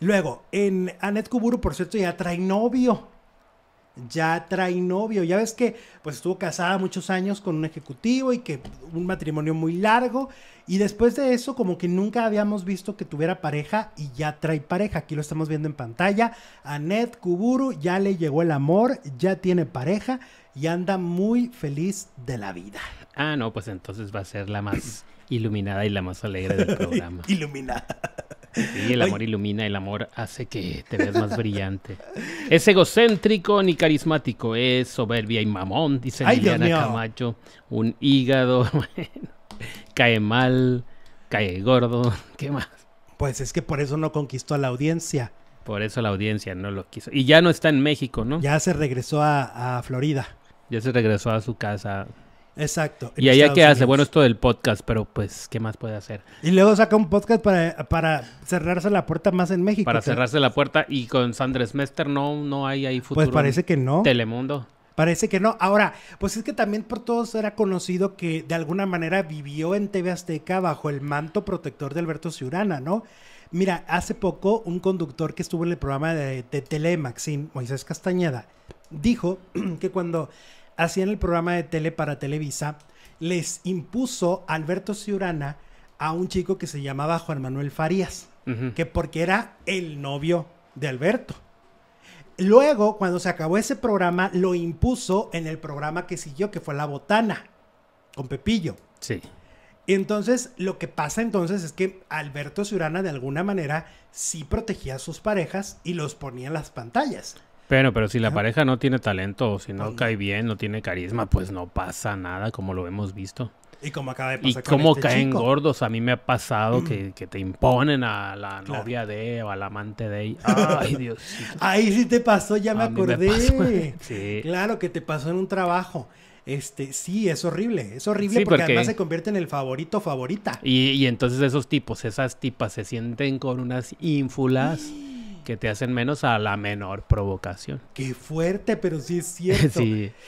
Luego, en Anet Kuburu, por cierto, ya trae novio. Ya trae novio. Ya ves que pues estuvo casada muchos años con un ejecutivo y que un matrimonio muy largo. Y después de eso, como que nunca habíamos visto que tuviera pareja y ya trae pareja. Aquí lo estamos viendo en pantalla. Anet Kuburu ya le llegó el amor, ya tiene pareja y anda muy feliz de la vida. Ah, no, pues entonces va a ser la más iluminada y la más alegre del programa. iluminada. Sí, el amor ilumina, el amor hace que te veas más brillante. Es egocéntrico ni carismático, es soberbia y mamón, dice Liliana Camacho. Un hígado, cae mal, cae gordo, ¿qué más? Pues es que por eso no conquistó a la audiencia. Por eso la audiencia no lo quiso. Y ya no está en México, ¿no? Ya se regresó a, a Florida. Ya se regresó a su casa Exacto. Y allá qué hace, bueno, esto del podcast, pero pues, ¿qué más puede hacer? Y luego saca un podcast para, cerrarse la puerta más en México. Para cerrarse la puerta y con Sandres Mester no, no hay ahí pues futuro. Pues parece que no. Telemundo. Parece que no. Ahora, pues es que también por todos era conocido que de alguna manera vivió en TV Azteca bajo el manto protector de Alberto Ciurana, ¿no? Mira, hace poco un conductor que estuvo en el programa de, de Moisés Castañeda, dijo que cuando en el programa de tele para Televisa, les impuso Alberto Ciurana a un chico que se llamaba Juan Manuel Farías, que porque era el novio de Alberto. Luego, cuando se acabó ese programa, lo impuso en el programa que siguió, que fue La Botana, con Pepillo. Sí. Entonces, lo que pasa entonces es que Alberto Ciurana, de alguna manera, sí protegía a sus parejas y los ponía en las pantallas. Pero, pero si la pareja no tiene talento, o si no pues, cae bien, no tiene carisma, pues no pasa nada, como lo hemos visto. Y como acaba de pasar. Y como este caen gordos, a mí me ha pasado que, mm. te imponen a la novia de o al amante de. Ah. Ay, Dios. Ahí sí te pasó, ya me acordé. Claro que te pasó en un trabajo. Este, sí, es horrible, es horrible porque, además se convierte en el favorito favorita. Y, y entonces esos tipos, esas tipas se sienten con unas ínfulas que te hacen menos a la menor provocación. Qué fuerte, pero sí es cierto. sí.